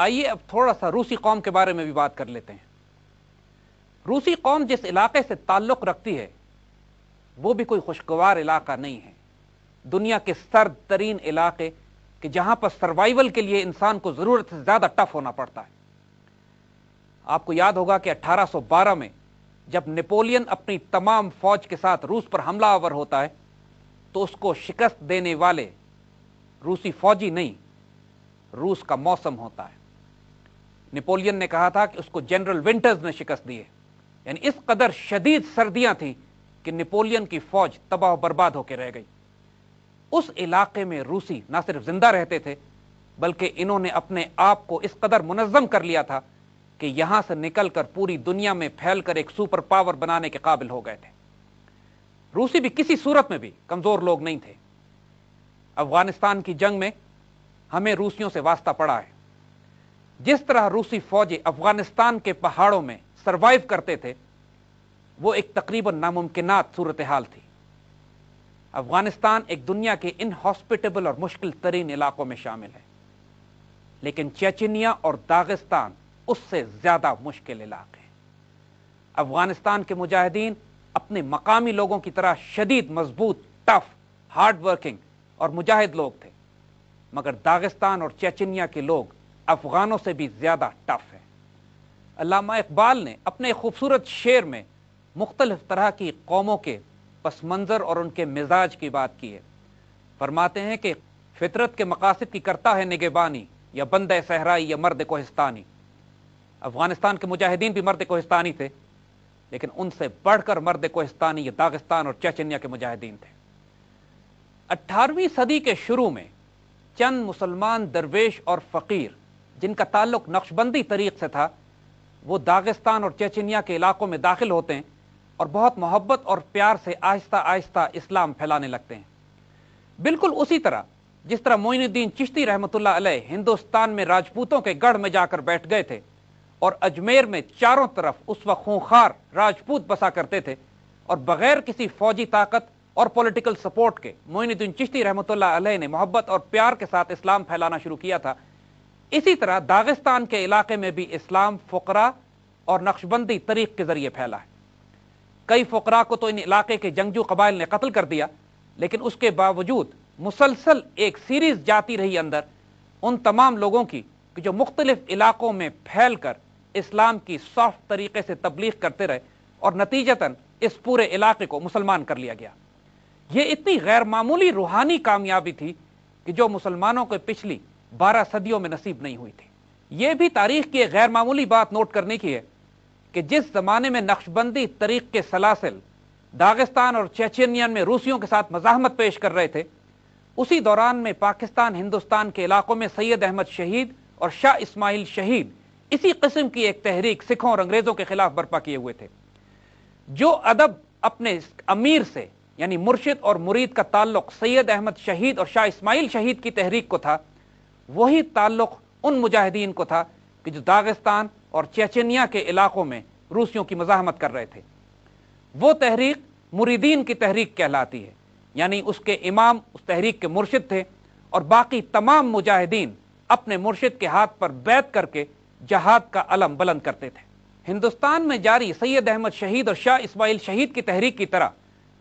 आइए अब थोड़ा सा रूसी कौम के बारे में भी बात कर लेते हैं रूसी कौम जिस इलाके से ताल्लुक़ रखती है वो भी कोई खुशगवार इलाका नहीं है दुनिया के सर्द तरीन इलाके कि जहां पर सर्वाइवल के लिए इंसान को ज़रूरत से ज़्यादा टफ होना पड़ता है आपको याद होगा कि 1812 में जब नेपोलियन अपनी तमाम फौज के साथ रूस पर हमला आवर होता है तो उसको शिकस्त देने वाले रूसी फौजी नहीं रूस का मौसम होता है नेपोलियन ने कहा था कि उसको जनरल विंटर्स ने शिकस्त दिए यानी इस कदर शदीद सर्दियां थी कि नेपोलियन की फौज तबाह बर्बाद होकर रह गई उस इलाके में रूसी ना सिर्फ जिंदा रहते थे बल्कि इन्होंने अपने आप को इस कदर मुनज़म कर लिया था कि यहां से निकलकर पूरी दुनिया में फैलकर एक सुपर पावर बनाने के काबिल हो गए थे रूसी भी किसी सूरत में भी कमजोर लोग नहीं थे अफगानिस्तान की जंग में हमें रूसियों से वास्ता पड़ा है जिस तरह रूसी फौजी अफगानिस्तान के पहाड़ों में सरवाइव करते थे वो एक तकरीबन नामुमकिनात सूरत हाल थी अफगानिस्तान एक दुनिया के इनहॉस्पिटेबल और मुश्किल तरीन इलाकों में शामिल है लेकिन चेचनिया और दागिस्तान उससे ज्यादा मुश्किल इलाके हैं अफगानिस्तान के मुजाहिदीन अपने मकामी लोगों की तरह शदीद मजबूत टफ हार्ड वर्किंग और मुजाहिद लोग थे मगर दागिस्तान और चेचनिया के लोग अफ़गानों से भी ज़्यादा टफ हैं अलामा इकबाल ने अपने खूबसूरत शेर में मुख्तलिफ़ तरह की कौमों के पस मंज़र और उनके मिजाज की बात की है फरमाते हैं कि फितरत के मकासद की करता है निगेबानी या बंद सहराई या मर्द कोहिस्तानी अफ़गानिस्तान के मुजाहिदीन भी मर्द कोहिस्तानी थे लेकिन उनसे बढ़कर मर्द कोहिस्तानी या दागिस्तान और चेचनिया के मुजाहिदीन थे अट्ठारहवीं सदी के शुरू में चंद मुसलमान दरवेश और फ़कीर जिनका ताल्लुक नक्शबंदी तरीक़ से था वो दागिस्तान और चेचनिया के इलाकों में दाखिल होते हैं और बहुत मोहब्बत और प्यार से आहिस्ता आहिस्ता इस्लाम फैलाने लगते हैं बिल्कुल उसी तरह जिस तरह मोइनुद्दीन चिश्ती रहमत हिंदुस्तान में राजपूतों के गढ़ में जाकर बैठ गए थे और अजमेर में चारों तरफ उस वक्त खूंखार राजपूत बसा करते थे और बगैर किसी फौजी ताकत और पॉलिटिकल सपोर्ट के मोइनुद्दीन चिश्ती रहमत ने मोहब्बत और प्यार के साथ इस्लाम फैलाना शुरू किया था इसी तरह दागिस्तान के इलाके में भी इस्लाम फ़करा और नक्शबंदी तरीक़ के ज़रिए फैला है कई फ़करा को तो इन इलाके के जंगजू कबाइल ने कत्ल कर दिया लेकिन उसके बावजूद मुसलसल एक सीरीज़ जाती रही अंदर उन तमाम लोगों की कि जो मुख्तलिफ इलाकों में फैल कर इस्लाम की सॉफ्ट तरीके से तबलीग करते रहे और नतीजतन इस पूरे इलाके को मुसलमान कर लिया गया ये इतनी गैर मामूली रूहानी कामयाबी थी कि जो मुसलमानों को पिछली बारह सदियों में नसीब नहीं हुई थी यह भी तारीख की गैर मामूली बात नोट करने की है कि जिस जमाने में नक्शबंदी तरीक के सलासिल दागिस्तान और चेचनियन में रूसियों के साथ मजामत पेश कर रहे थे उसी दौरान में पाकिस्तान हिंदुस्तान के इलाकों में सैयद अहमद शहीद और शाह इस्माइल शहीद इसी किस्म की एक तहरीक सिखों और अंग्रेजों के खिलाफ बर्पा किए हुए थे जो अदब अपने अमीर से यानी मुर्शिद और मुरीद का ताल्लुक सैयद अहमद शहीद और शाह इस्माइल शहीद की तहरीक को था वही ताल्लुक उन मुजाहिदीन को था कि जो दागिस्तान और चेचनिया के इलाकों में रूसियों की मजाहमत कर रहे थे वो तहरीक मुरीदीन की तहरीक कहलाती है यानी उसके इमाम उस तहरीक के मुर्शिद थे और बाकी तमाम मुजाहिदीन अपने मुर्शिद के हाथ पर बैत करके जहाद का अलम बुलंद करते थे हिंदुस्तान में जारी सैयद अहमद शहीद और शाह इस्माइल शहीद की तहरीक की तरह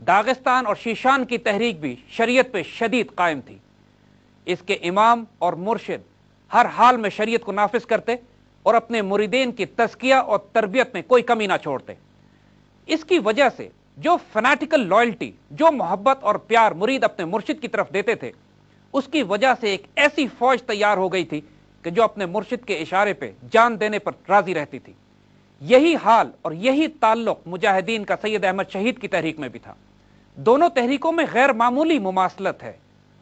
दागिस्तान और शीशान की तहरीक भी शरीयत पे शदीद कायम थी इसके इमाम और मुर्शिद हर हाल में शरीयत को नाफिज करते और अपने मुरीदेन की तस्किया और तरबियत में कोई कमी ना छोड़ते इसकी वजह से जो फनाटिकल लॉयल्टी जो मोहब्बत और प्यार मुरीद अपने मुर्शिद की तरफ देते थे उसकी वजह से एक ऐसी फौज तैयार हो गई थी कि जो अपने मुर्शिद के इशारे पर जान देने पर राजी रहती थी यही हाल और यही ताल्लुक मुजाहिदीन का सैयद अहमद शहीद की तहरीक में भी था दोनों तहरीकों में गैर मामूली मुमासलत है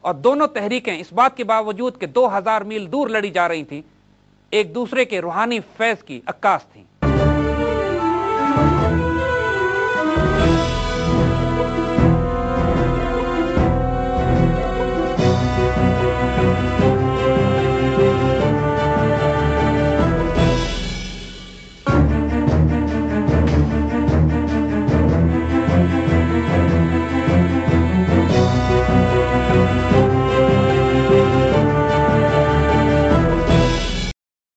और दोनों तहरीकें इस बात के बावजूद कि 2000 मील दूर लड़ी जा रही थी एक दूसरे के रूहानी फैज की अक्कास थी